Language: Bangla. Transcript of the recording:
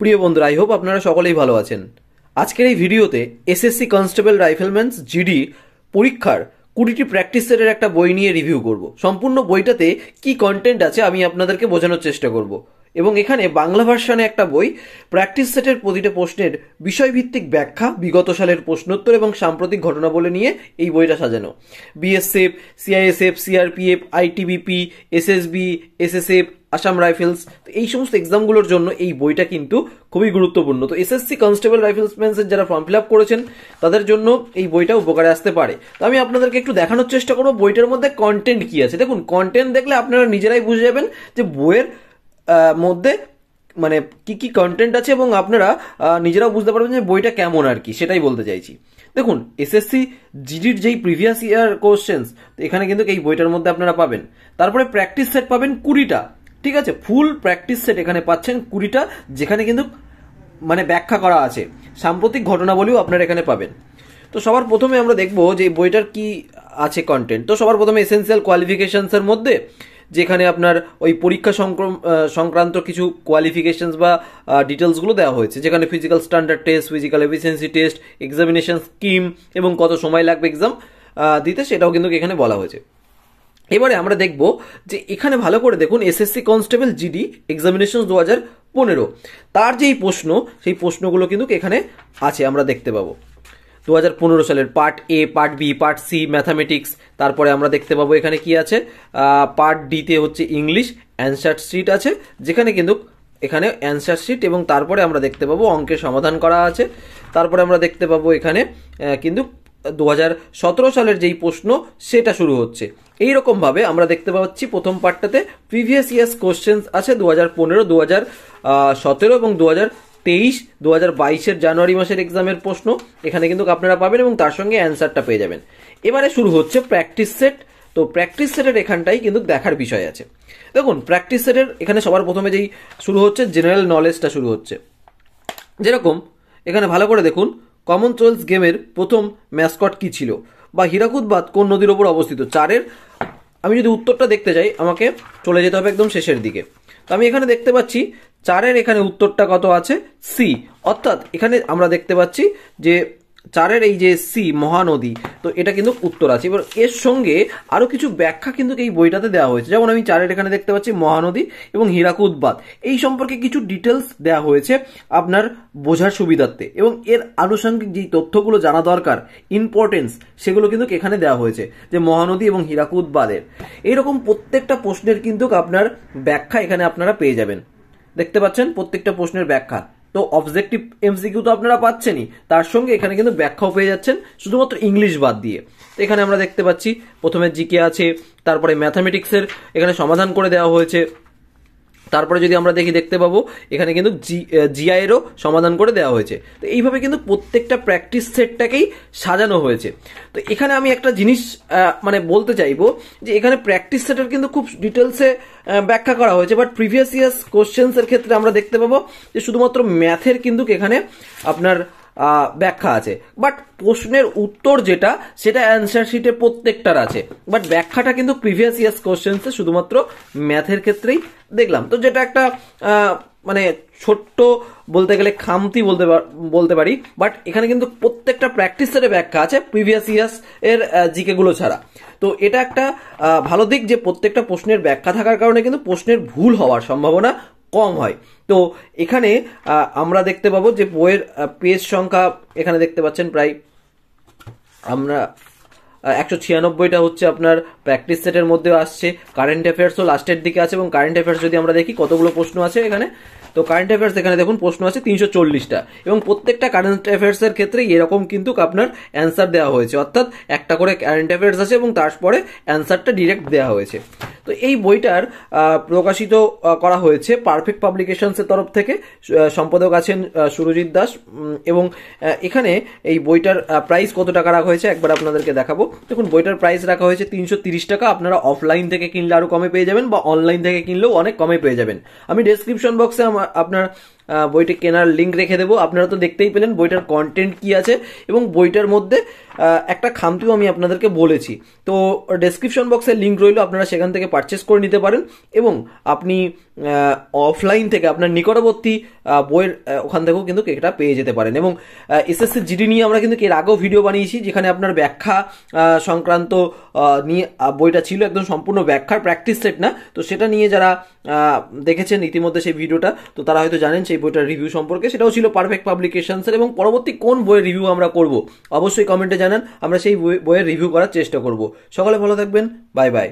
প্রিয় বন্ধুরা আই হোপ আপনারা সকলেই ভালো আছেন আজকের এই ভিডিওতে এসএসসি কনস্টেবল রাইফেলম্যানস জিডি পরীক্ষার কুড়িটি প্র্যাকটিস সেটের একটা বই নিয়ে রিভিউ করব সম্পূর্ণ বইটাতে কি কন্টেন্ট আছে আমি আপনাদেরকে বোঝানোর চেষ্টা করব এবং এখানে বাংলা ভার্সানে একটা বই প্র্যাকটিস সেটের প্রতিটা প্রশ্নের বিষয়ভিত্তিক ব্যাখ্যা বিগত সালের প্রশ্নোত্তর এবং সাম্প্রতিক ঘটনাবলী নিয়ে এই বইটা সাজানো BSF CISF CRPF ITBP SSB SSF Assam rifles তো এই সমস্ত এক্সামগুলোর জন্য এই বইটা কিন্তু খুবই গুরুত্বপূর্ণ তো এসএসসি কনস্টেবল রাইফেলসম্যানসের যারা ফর্ম ফিল আপ করেছেন তাদের জন্য এই বইটা উপকারে আসতে পারে তো আমি আপনাদেরকে একটু দেখানোর চেষ্টা করবো বইটার মধ্যে কন্টেন্ট কি আছে দেখুন কন্টেন্ট দেখলে আপনারা নিজেরাই বুঝে যাবেন যে বইয়ের মধ্যে মানে কি কি কন্টেন্ট আছে এবং আপনারা নিজেরাও বুঝতে পারবেন যে বইটা কেমন আর কি সেটাই বলতে চাইছি দেখুন এসএসসি জিডির যেই প্রিভিয়াস ইয়ার কোশ্চেন্স এখানে কিন্তু এই বইটার মধ্যে আপনারা পাবেন তারপরে প্র্যাকটিস সেট পাবেন কুড়িটা ঠিক আছে ফুল প্র্যাকটিস সেট এখানে পাচ্ছেন কুড়িটা যেখানে কিন্তু মানে ব্যাখ্যা করা আছে সাম্প্রতিক ঘটনাবলীও আপনারা এখানে পাবেন তো সবার প্রথমে আমরা দেখব যে বইটার কি আছে কন্টেন্ট তো সবার প্রথমে এসেন্সিয়াল কোয়ালিফিকেশানসের মধ্যে যেখানে আপনার ওই পরীক্ষা সংক্রান্ত কিছু কোয়ালিফিকেশনস বা ডিটেলসগুলো দেওয়া হয়েছে যেখানে physical standard test physical efficiency test examination scheme এবং কত সময় লাগবে এক্সাম দিতে সেটাও কিন্তু এখানে বলা হয়েছে এবারে আমরা দেখব যে এখানে ভালো করে দেখুন এসএসসি কনস্টেবল জিডি এক্সামিনেশন দু হাজার পনেরো তার যেই প্রশ্ন সেই প্রশ্নগুলো কিন্তু এখানে আছে আমরা দেখতে পাবো দু হাজার পনেরো সালের part A part B part C mathematics তারপরে আমরা দেখতে পাবো এখানে কি আছে পার্ট ডিতে হচ্ছে ইংলিশ অ্যান্সার শিট আছে যেখানে কিন্তু এখানে অ্যান্সার শিট এবং তারপরে আমরা দেখতে পাবো অঙ্কের সমাধান করা আছে তারপরে আমরা দেখতে পাবো এখানে কিন্তু দু সালের যেই প্রশ্ন সেটা শুরু হচ্ছে এই রকমভাবে আমরা দেখতে পাচ্ছি প্রথম পার্টটাতে প্রিভিয়াস ইয়ার্স কোশ্চেন্স আছে দু হাজার পনেরো দু হাজার সতেরো এবং দু হাজার তেইশ দু হাজার বাইশের জানুয়ারি মাসের এক্সামের প্রশ্ন এখানে কিন্তু আপনারা পাবেন এবং তার সঙ্গে অ্যান্সারটা পেয়ে যাবেন এবারে শুরু হচ্ছে প্র্যাকটিস সেট তো প্র্যাকটিস সেটের এখানটাই কিন্তু দেখার বিষয় আছে দেখুন প্র্যাকটিস সেটের এখানে সবার প্রথমে যেই শুরু হচ্ছে জেনারেল নলেজটা শুরু হচ্ছে যেরকম এখানে ভালো করে দেখুন কমনওয়েলথ গেমের প্রথম ম্যাসকট কী ছিল বা হীরাকুদ বাদ কোন নদীর ওপর অবস্থিত চারের আমি যদি উত্তরটা দেখতে চাই আমাকে চলে যেতে হবে একদম শেষের দিকে তো আমি এখানে দেখতে পাচ্ছি চারের এখানে উত্তরটা কত আছে সি অর্থাৎ এখানে আমরা দেখতে পাচ্ছি যে চারের এই যে সি মহানদী তো এটা কিন্তু উত্তর আছে এবার এর সঙ্গে আরও কিছু ব্যাখ্যা কিন্তু এই বইটাতে দেওয়া হয়েছে যেমন আমি চারের এখানে দেখতে পাচ্ছি মহানদী এবং হীরাকুদ বাদ এই সম্পর্কে কিছু ডিটেলস দেওয়া হয়েছে আপনার বোঝার সুবিধার্থে এবং এর আনুষঙ্গিক যে তথ্যগুলো জানা দরকার ইম্পর্টেন্স সেগুলো কিন্তু এখানে দেওয়া হয়েছে যে মহানদী এবং হীরাকুদ বাদের এইরকম প্রত্যেকটা প্রশ্নের কিন্তু আপনার ব্যাখ্যা এখানে আপনারা পেয়ে যাবেন দেখতে পাচ্ছেন প্রত্যেকটা প্রশ্নের ব্যাখ্যা তো অবজেক্টিভ এমসিকিউ তো আপনারা পাচ্ছেনই তার সঙ্গে এখানে কিন্তু ব্যাখ্যাও পেয়ে যাচ্ছেন শুধুমাত্র ইংলিশ বাদ দিয়ে তো এখানে আমরা দেখতে পাচ্ছি প্রথমে জিকে আছে তারপরে ম্যাথামেটিক্সের এখানে সমাধান করে দেওয়া হয়েছে তারপরে যদি আমরা দেখি দেখতে পাবো এখানে কিন্তু জি জিআইয়েরও সমাধান করে দেওয়া হয়েছে তো এইভাবে কিন্তু প্রত্যেকটা প্র্যাকটিস সেটটাকেই সাজানো হয়েছে তো এখানে আমি একটা জিনিস মানে বলতে চাইবো যে এখানে প্র্যাকটিস সেটের কিন্তু খুব ডিটেলসে ব্যাখ্যা করা হয়েছে বাট প্রিভিয়াস ইয়ার্স কোশ্চেন্সের ক্ষেত্রে আমরা দেখতে পাবো যে শুধুমাত্র ম্যাথের কিন্তু এখানে আপনার ব্যাখ্যা আছে বাট প্রশ্নের উত্তর যেটা সেটা অ্যান্সার শিটে প্রত্যেকটার আছে বাট ব্যাখ্যাটা কিন্তু প্রিভিয়াস ইয়ার্স কোশ্চেন্সে শুধুমাত্র ম্যাথের ক্ষেত্রেই দেখলাম তো যেটা একটা মানে ছোট্ট বলতে গেলে খামতি বলতে বলতে পারি বাট এখানে কিন্তু প্রত্যেকটা প্র্যাকটিসের ব্যাখ্যা আছে প্রিভিয়াস ইয়ার্স এর জিকেগুলো ছাড়া তো এটা একটা ভালো দিক যে প্রত্যেকটা প্রশ্নের ব্যাখ্যা থাকার কারণে কিন্তু প্রশ্নের ভুল হওয়ার সম্ভাবনা কম হয় তো এখানে আমরা দেখতে পাবো যে বইয়ের পেজ সংখ্যা এখানে দেখতে পাচ্ছেন প্রায় আমরা একশো ছিয়ানব্বইটা হচ্ছে আপনার প্র্যাকটিস সেটের মধ্যে আসছে কারেন্ট অ্যাফেয়ার্সও লাস্টের দিকে আছে এবং কারেন্ট অ্যাফেয়ার্স যদি আমরা দেখি কতগুলো প্রশ্ন আছে এখানে তো কারেন্ট অ্যাফেয়ার্স এখানে দেখুন প্রশ্ন আছে তিনশো চল্লিশটা এবং প্রত্যেকটা কারেন্ট অ্যাফেয়ার্সের ক্ষেত্রে এরকম কিন্তু আপনার অ্যান্সার দেওয়া হয়েছে অর্থাৎ একটা করে কারেন্ট অ্যাফেয়ার্স আছে এবং তারপরে অ্যান্সারটা ডিরেক্ট দেওয়া হয়েছে তো এই বইটার প্রকাশিত করা হয়েছে পারফেক্ট পাবলিকেশনসের তরফ থেকে সম্পাদক আছেন সুরজিৎ দাস এবং এখানে এই বইটার প্রাইস কত টাকা রাখা হয়েছে একবার আপনাদেরকে দেখাবো দেখুন বইটার প্রাইস রাখা হয়েছে তিনশো টাকা আপনারা অফলাইন থেকে কিনলে আরও কমে পেয়ে যাবেন বা অনলাইন থেকে কিনলেও অনেক কমে পেয়ে যাবেন আমি ডেসক্রিপশন বক্সে আমার আপনার বইটি কেনার লিঙ্ক রেখে দেবো আপনারা তো দেখতেই পেলেন বইটার কন্টেন্ট কি আছে এবং বইটার মধ্যে একটা খামতিও আমি আপনাদেরকে বলেছি তো ডেসক্রিপশন বক্সে লিঙ্ক রইল আপনারা সেখান থেকে পারচেস করে নিতে পারেন এবং আপনি অফলাইন থেকে আপনার নিকটবর্তী বইয়ের ওখান থেকেও কিন্তু কেকটা পেয়ে যেতে পারেন এবং এসএসসি জিডি নিয়ে আমরা কিন্তু এর আগেও ভিডিও বানিয়েছি যেখানে আপনার ব্যাখ্যা সংক্রান্ত নিয়ে বইটা ছিল একদম সম্পূর্ণ ব্যাখ্যার প্র্যাকটিস সেট না তো সেটা নিয়ে যারা দেখেছেন ইতিমধ্যে সেই ভিডিওটা তো তারা হয়তো জানেন সেই বইটার রিভিউ সম্পর্কে সেটাও ছিল পারফেক্ট পাবলিকেশনসের এবং পরবর্তী কোন বইয়ের রিভিউ আমরা করব অবশ্যই কমেন্টে জানান আমরা সেই বইয়ের রিভিউ করার চেষ্টা করব সকালে ভালো থাকবেন বাই বাই